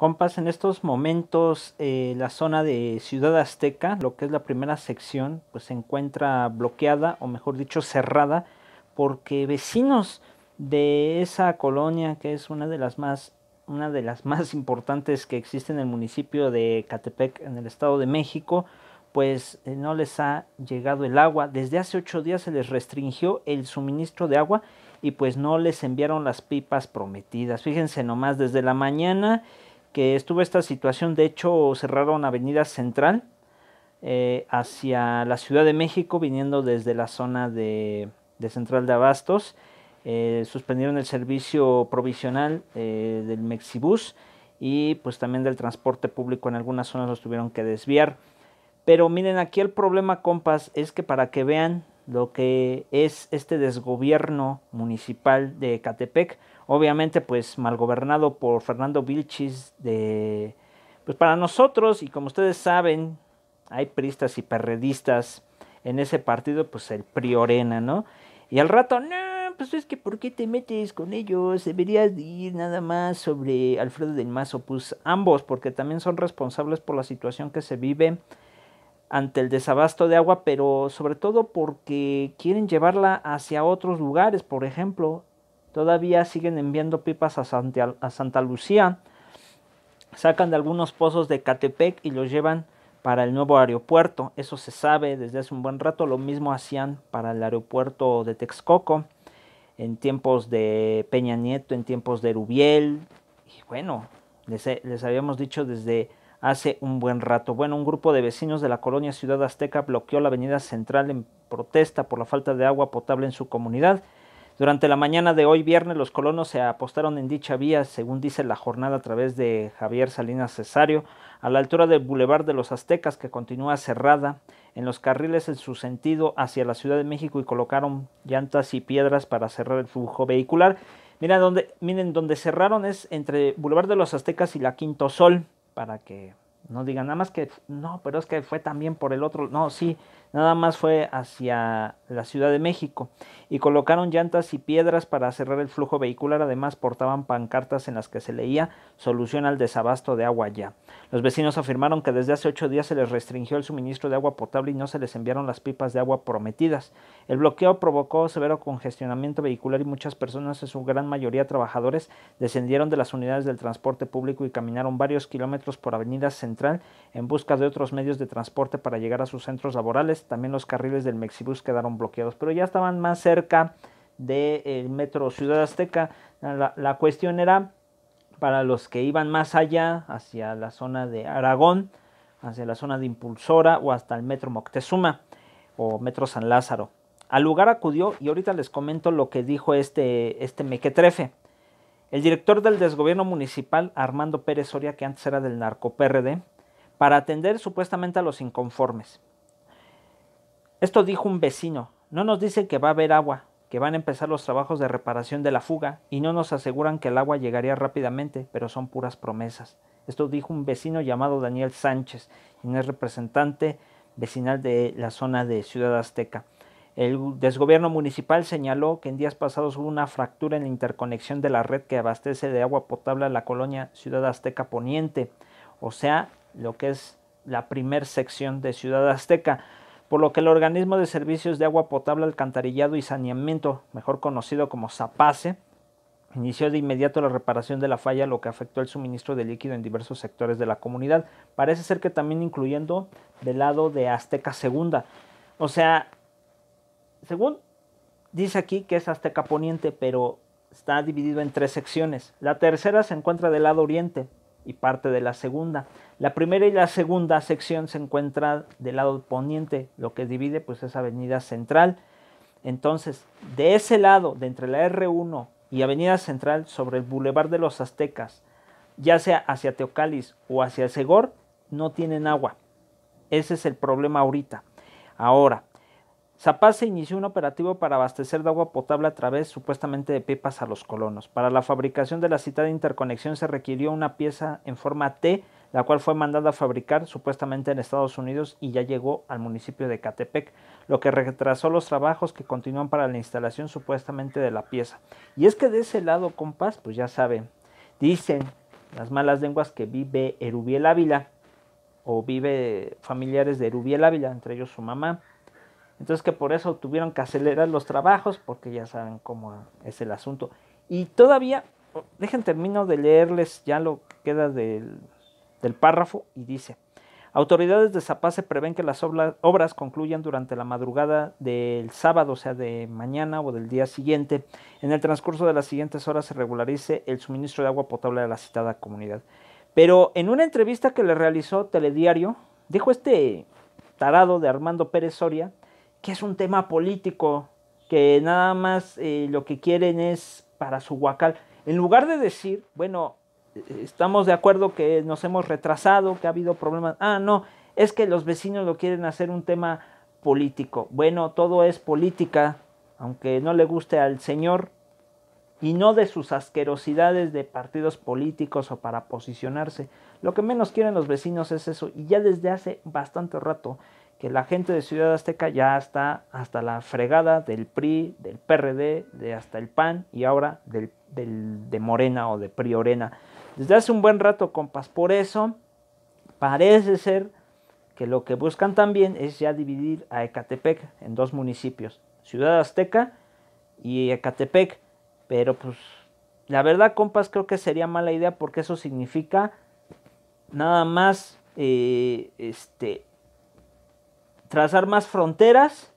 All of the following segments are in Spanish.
Compas, en estos momentos eh, la zona de Ciudad Azteca, lo que es la primera sección, pues se encuentra bloqueada, o mejor dicho, cerrada, porque vecinos de esa colonia, que es una de las más, una de las más importantes que existe en el municipio de Catepec, en el Estado de México, pues eh, no les ha llegado el agua. Desde hace ocho días se les restringió el suministro de agua y pues no les enviaron las pipas prometidas. Fíjense nomás, desde la mañana que estuvo esta situación. De hecho, cerraron Avenida Central eh, hacia la Ciudad de México, viniendo desde la zona de, Central de Abastos. Eh, suspendieron el servicio provisional eh, del Mexibus y pues también del transporte público en algunas zonas los tuvieron que desviar. Pero miren, aquí el problema, compas, es que para que vean lo que es este desgobierno municipal de Catepec, obviamente pues mal gobernado por Fernando Vilchis de pues para nosotros y como ustedes saben, hay pristas y perredistas en ese partido, pues el Priorena, ¿no? Y al rato, no, pues es que ¿por qué te metes con ellos? Deberías ir nada más sobre Alfredo del Mazo, pues ambos, porque también son responsables por la situación que se vive ante el desabasto de agua, pero sobre todo porque quieren llevarla hacia otros lugares, por ejemplo, todavía siguen enviando pipas a Santa, Lucía, sacan de algunos pozos de Catepec y los llevan para el nuevo aeropuerto, eso se sabe desde hace un buen rato, lo mismo hacían para el aeropuerto de Texcoco en tiempos de Peña Nieto, en tiempos de Rubiel, y bueno, les, les habíamos dicho desde hace un buen rato. Bueno, un grupo de vecinos de la colonia Ciudad Azteca bloqueó la avenida central en protesta por la falta de agua potable en su comunidad. Durante la mañana de hoy viernes los colonos se apostaron en dicha vía, según dice la jornada a través de Javier Salinas Cesario, a la altura del Boulevard de los Aztecas que continúa cerrada en los carriles en su sentido hacia la Ciudad de México y colocaron llantas y piedras para cerrar el flujo vehicular. Mira donde, miren, donde cerraron es entre Boulevard de los Aztecas y la Quinto Sol para que no digan nada más que no, pero es que fue también por el otro. No, sí, nada más fue hacia la Ciudad de México, y colocaron llantas y piedras para cerrar el flujo vehicular. Además, portaban pancartas en las que se leía solución al desabasto de agua ya. Los vecinos afirmaron que desde hace ocho días se les restringió el suministro de agua potable y no se les enviaron las pipas de agua prometidas. El bloqueo provocó severo congestionamiento vehicular y muchas personas, en su gran mayoría trabajadores, descendieron de las unidades del transporte público y caminaron varios kilómetros por Avenida Central en busca de otros medios de transporte para llegar a sus centros laborales. También los carriles del Mexibus quedaron bloqueados, pero ya estaban más cerca del eh, metro Ciudad Azteca. La, cuestión era para los que iban más allá, hacia la zona de Aragón, hacia la zona de Impulsora o hasta el metro Moctezuma o metro San Lázaro. Al lugar acudió y ahorita les comento lo que dijo este, este mequetrefe. El director del desgobierno municipal, Armando Pérez Soria, que antes era del narco PRD, para atender supuestamente a los inconformes. Esto dijo un vecino. No nos dicen que va a haber agua, que van a empezar los trabajos de reparación de la fuga y no nos aseguran que el agua llegaría rápidamente, pero son puras promesas. Esto dijo un vecino llamado Daniel Sánchez, quien es representante vecinal de la zona de Ciudad Azteca. El desgobierno municipal señaló que en días pasados hubo una fractura en la interconexión de la red que abastece de agua potable a la colonia Ciudad Azteca Poniente, o sea, lo que es la primer sección de Ciudad Azteca por lo que el organismo de servicios de agua potable, alcantarillado y saneamiento, mejor conocido como Zapace, inició de inmediato la reparación de la falla, lo que afectó el suministro de líquido en diversos sectores de la comunidad. Parece ser que también incluyendo del lado de Azteca Segunda. O sea, según dice aquí que es Azteca Poniente, pero está dividido en tres secciones. La tercera se encuentra del lado oriente, y parte de la segunda. La primera y la segunda sección se encuentran del lado poniente, lo que divide pues es Avenida Central. Entonces, de ese lado, de entre la R1 y Avenida Central, sobre el Boulevard de los Aztecas, ya sea hacia Teocalis o hacia el Segor, no tienen agua. Ese es el problema ahorita. Ahora, Zapaz se inició un operativo para abastecer de agua potable a través supuestamente de pipas a los colonos. Para la fabricación de la cita de interconexión se requirió una pieza en forma T, la cual fue mandada a fabricar supuestamente en Estados Unidos y ya llegó al municipio de Catepec, lo que retrasó los trabajos que continúan para la instalación supuestamente de la pieza. Y es que de ese lado, compás, pues ya saben, dicen las malas lenguas que vive Erubiel Ávila o vive familiares de Erubiel Ávila, entre ellos su mamá entonces que por eso tuvieron que acelerar los trabajos, porque ya saben cómo es el asunto. Y todavía, dejen termino de leerles ya lo que queda del, párrafo y dice, autoridades de se prevén que las obras concluyan durante la madrugada del sábado, o sea, de mañana o del día siguiente. En el transcurso de las siguientes horas se regularice el suministro de agua potable a la citada comunidad. Pero en una entrevista que le realizó Telediario, dijo este tarado de Armando Pérez Soria, que es un tema político, que nada más eh, lo que quieren es para su huacal. En lugar de decir, bueno, eh, estamos de acuerdo que nos hemos retrasado, que ha habido problemas, ah, no, es que los vecinos lo quieren hacer un tema político. Bueno, todo es política, aunque no le guste al señor, y no de sus asquerosidades de partidos políticos o para posicionarse. Lo que menos quieren los vecinos es eso, y ya desde hace bastante rato que la gente de Ciudad Azteca ya está hasta la fregada del PRI, del PRD, de hasta el PAN y ahora del, de Morena o de Priorena. Desde hace un buen rato, compas, por eso parece ser que lo que buscan también es ya dividir a Ecatepec en dos municipios, Ciudad Azteca y Ecatepec, pero pues la verdad, compas, creo que sería mala idea porque eso significa nada más eh, este, trazar más fronteras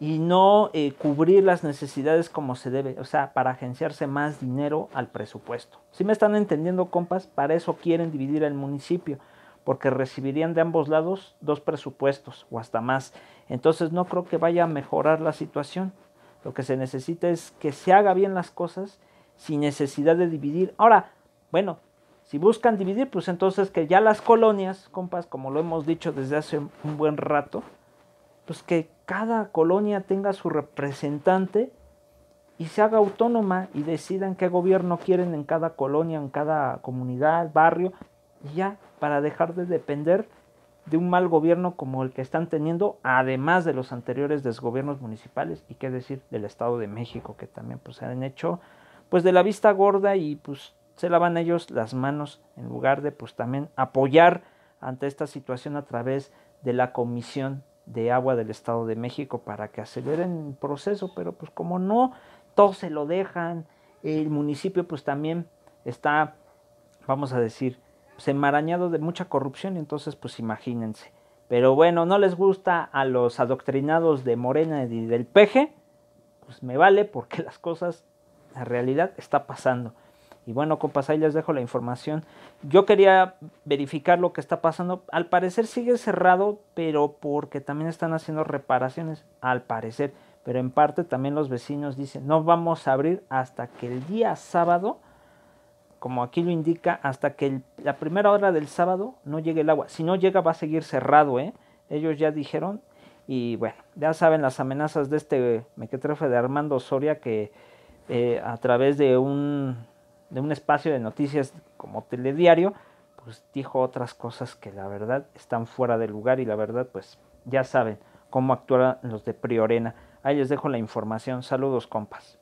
y no eh, cubrir las necesidades como se debe, o sea, para agenciarse más dinero al presupuesto. Si me están entendiendo, compas, para eso quieren dividir el municipio, porque recibirían de ambos lados dos presupuestos o hasta más. Entonces no creo que vaya a mejorar la situación. Lo que se necesita es que se haga bien las cosas sin necesidad de dividir. Ahora, bueno, si buscan dividir, pues entonces que ya las colonias, compas, como lo hemos dicho desde hace un buen rato, pues que cada colonia tenga su representante y se haga autónoma y decidan qué gobierno quieren en cada colonia, en cada comunidad, barrio, y ya, para dejar de depender de un mal gobierno como el que están teniendo, además de los anteriores desgobiernos municipales y qué decir del Estado de México, que también pues se han hecho pues de la vista gorda y pues se lavan ellos las manos en lugar de pues también apoyar ante esta situación a través de la Comisión de Agua del Estado de México para que aceleren el proceso, pero pues como no, todo se lo dejan, el municipio pues también está, vamos a decir, pues, enmarañado de mucha corrupción, entonces pues imagínense. Pero bueno, no les gusta a los adoctrinados de Morena y del Peje, pues me vale porque las cosas, la realidad está pasando. Y bueno, compas, ahí les dejo la información. Yo quería verificar lo que está pasando. Al parecer sigue cerrado, pero porque también están haciendo reparaciones, al parecer. Pero en parte también los vecinos dicen, no vamos a abrir hasta que el día sábado, como aquí lo indica, hasta que la primera hora del sábado no llegue el agua. Si no llega va a seguir cerrado, ¿eh? Ellos ya dijeron. Y bueno, ya saben las amenazas de este mequetrefe de Armando Soria que eh, a través de un de un espacio de noticias como telediario, pues dijo otras cosas que la verdad están fuera de lugar y la verdad pues ya saben cómo actúan los de Priorena. Ahí les dejo la información. Saludos compas.